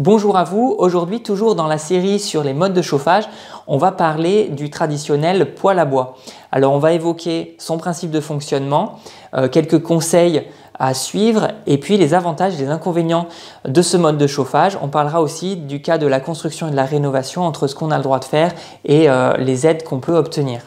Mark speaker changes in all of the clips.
Speaker 1: Bonjour à vous, aujourd'hui toujours dans la série sur les modes de chauffage, on va parler du traditionnel poêle à bois. Alors on va évoquer son principe de fonctionnement, euh, quelques conseils à suivre et puis les avantages et les inconvénients de ce mode de chauffage. On parlera aussi du cas de la construction et de la rénovation entre ce qu'on a le droit de faire et euh, les aides qu'on peut obtenir.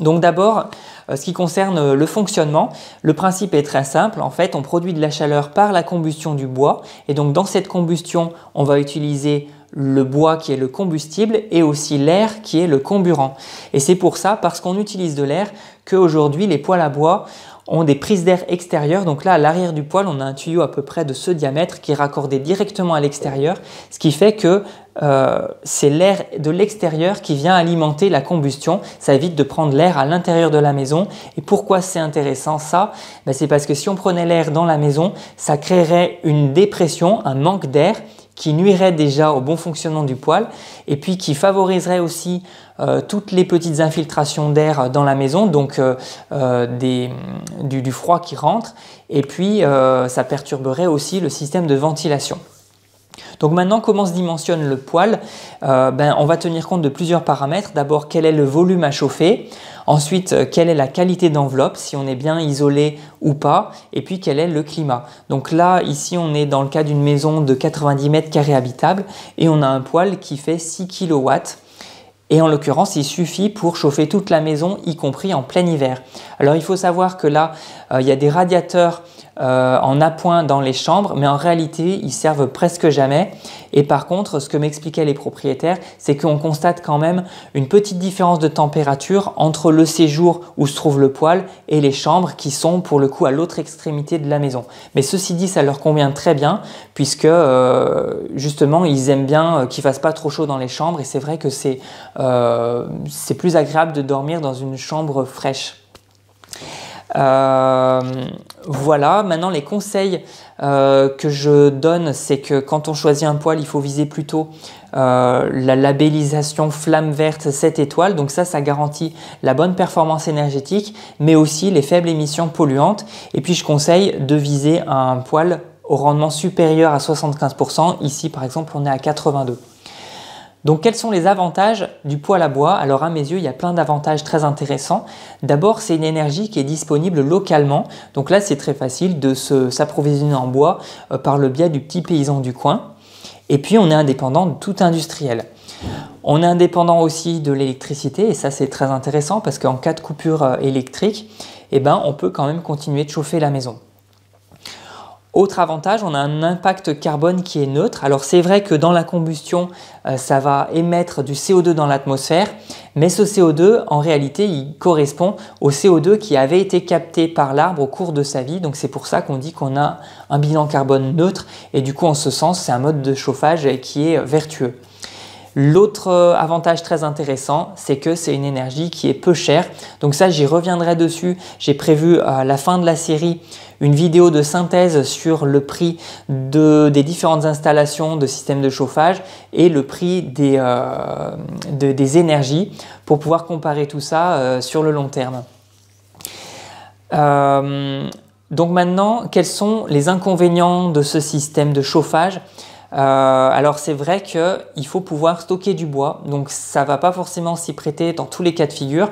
Speaker 1: Donc d'abord, euh, ce qui concerne euh, le fonctionnement, le principe est très simple. En fait, on produit de la chaleur par la combustion du bois. Et donc dans cette combustion, on va utiliser le bois qui est le combustible et aussi l'air qui est le comburant. Et c'est pour ça, parce qu'on utilise de l'air, qu'aujourd'hui les poêles à bois ont des prises d'air extérieures. Donc là, à l'arrière du poêle, on a un tuyau à peu près de ce diamètre qui est raccordé directement à l'extérieur, ce qui fait que euh, c'est l'air de l'extérieur qui vient alimenter la combustion. Ça évite de prendre l'air à l'intérieur de la maison. Et pourquoi c'est intéressant ça ben, C'est parce que si on prenait l'air dans la maison, ça créerait une dépression, un manque d'air qui nuirait déjà au bon fonctionnement du poil et puis qui favoriserait aussi euh, toutes les petites infiltrations d'air dans la maison, donc euh, du, froid qui rentre et puis ça perturberait aussi le système de ventilation. Donc maintenant, comment se dimensionne le poêle euh, ben, On va tenir compte de plusieurs paramètres. D'abord, quel est le volume à chauffer Ensuite, euh, quelle est la qualité d'enveloppe, si on est bien isolé ou pas, et puis quel est le climat. Donc là, ici, on est dans le cas d'une maison de 90 mètres carrés habitable, et on a un poêle qui fait 6 kW. Et en l'occurrence, il suffit pour chauffer toute la maison, y compris en plein hiver. Alors il faut savoir que là, euh, il y a des radiateurs euh, en appoint dans les chambres, mais en réalité, ils servent presque jamais. Et par contre, ce que m'expliquaient les propriétaires, c'est qu'on constate quand même une petite différence de température entre le séjour où se trouve le poêle et les chambres qui sont pour le coup à l'autre extrémité de la maison. Mais ceci dit, ça leur convient très bien puisque euh, justement, ils aiment bien euh, qu'il fasse pas trop chaud dans les chambres et c'est vrai que c'est plus agréable de dormir dans une chambre fraîche. Euh, voilà, maintenant les conseils euh, que je donne, c'est que quand on choisit un poil, il faut viser plutôt euh, la labellisation flamme verte 7 étoiles. Donc ça, ça garantit la bonne performance énergétique, mais aussi les faibles émissions polluantes. Et puis je conseille de viser un poil au rendement supérieur à 75%. Ici, par exemple, on est à 82%. Donc quels sont les avantages du poêle à bois Alors à mes yeux, il y a plein d'avantages très intéressants. D'abord, c'est une énergie qui est disponible localement. Donc là, c'est très facile de s'approvisionner en bois euh, par le biais du petit paysan du coin. Et puis, on est indépendant de tout industriel. On est indépendant aussi de l'électricité et ça c'est très intéressant parce qu'en cas de coupure euh, électrique, eh ben, on peut quand même continuer de chauffer la maison. Autre avantage, on a un impact carbone qui est neutre. Alors c'est vrai que dans la combustion, euh, ça va émettre du CO2 dans l'atmosphère, mais ce CO2, en réalité, il correspond au CO2 qui avait été capté par l'arbre au cours de sa vie. Donc c'est pour ça qu'on dit qu'on a un bilan carbone neutre, et du coup, en ce sens, c'est un mode de chauffage qui est vertueux. L'autre euh, avantage très intéressant, c'est que c'est une énergie qui est peu chère. Donc ça, j'y reviendrai dessus. J'ai prévu euh, à la fin de la série une vidéo de synthèse sur le prix des différentes installations de systèmes de chauffage et le prix des, euh, énergies pour pouvoir comparer tout ça sur le long terme. donc maintenant, quels sont les inconvénients de ce système de chauffage euh, alors c'est vrai qu'il faut pouvoir stocker du bois, donc ça va pas forcément s'y prêter dans tous les cas de figure.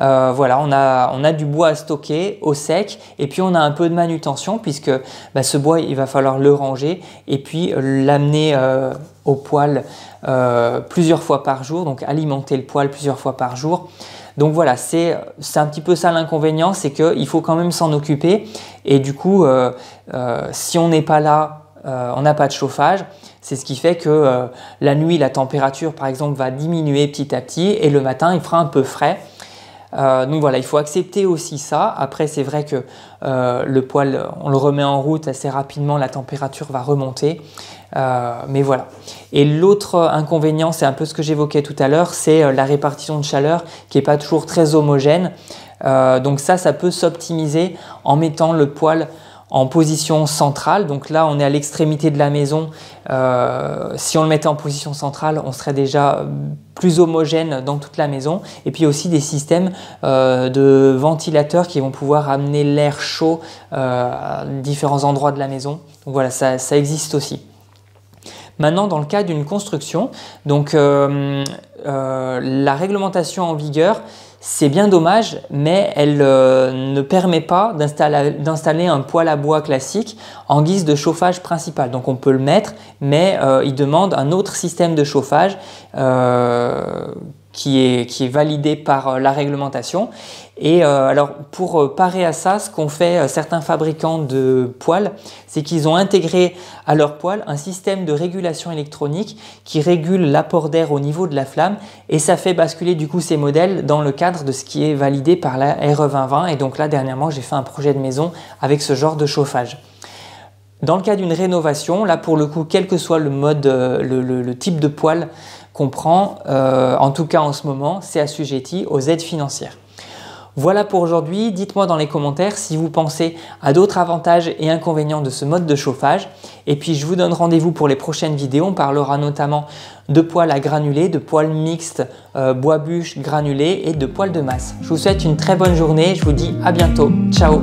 Speaker 1: Euh, voilà, on a, on a du bois à stocker au sec, et puis on a un peu de manutention, puisque bah, ce bois, il va falloir le ranger, et puis euh, l'amener au poêle plusieurs fois par jour, donc alimenter le poêle plusieurs fois par jour. Donc voilà, c'est un petit peu ça l'inconvénient, c'est qu'il faut quand même s'en occuper, et du coup, si on n'est pas là euh, on n'a pas de chauffage. C'est ce qui fait que euh, la nuit, la température, par exemple, va diminuer petit à petit et le matin, il fera un peu frais. Euh, donc voilà, il faut accepter aussi ça. Après, c'est vrai que le poil on le remet en route assez rapidement, la température va remonter. mais voilà. Et l'autre inconvénient, c'est un peu ce que j'évoquais tout à l'heure, c'est la répartition de chaleur qui n'est pas toujours très homogène. donc ça, ça peut s'optimiser en mettant le poil en position centrale. Donc là, on est à l'extrémité de la maison. Euh, si on le mettait en position centrale, on serait déjà plus homogène dans toute la maison. Et puis aussi des systèmes euh, de ventilateurs qui vont pouvoir amener l'air chaud euh, à différents endroits de la maison. Donc voilà, ça, ça existe aussi. Maintenant, dans le cas d'une construction, donc la réglementation en vigueur, c'est bien dommage, mais elle euh, ne permet pas d'installer un poêle à bois classique en guise de chauffage principal. Donc on peut le mettre, mais euh, il demande un autre système de chauffage euh, qui est, validé par euh, la réglementation. Et euh, alors pour euh, parer à ça, ce qu'ont fait certains fabricants de poils, c'est qu'ils ont intégré à leur poêle un système de régulation électronique qui régule l'apport d'air au niveau de la flamme et ça fait basculer du coup ces modèles dans le cadre de ce qui est validé par la RE2020. Et donc là dernièrement, j'ai fait un projet de maison avec ce genre de chauffage. Dans le cas d'une rénovation, là pour le coup, quel que soit le mode, euh, le, type de poêle qu'on prend, euh, en tout cas en ce moment, c'est assujetti aux aides financières. Voilà pour aujourd'hui, dites-moi dans les commentaires si vous pensez à d'autres avantages et inconvénients de ce mode de chauffage. Et puis je vous donne rendez-vous pour les prochaines vidéos, on parlera notamment de poêles à granulés, de poêles mixtes, euh, bois bûches, granulés et de poêles de masse. Je vous souhaite une très bonne journée, je vous dis à bientôt, ciao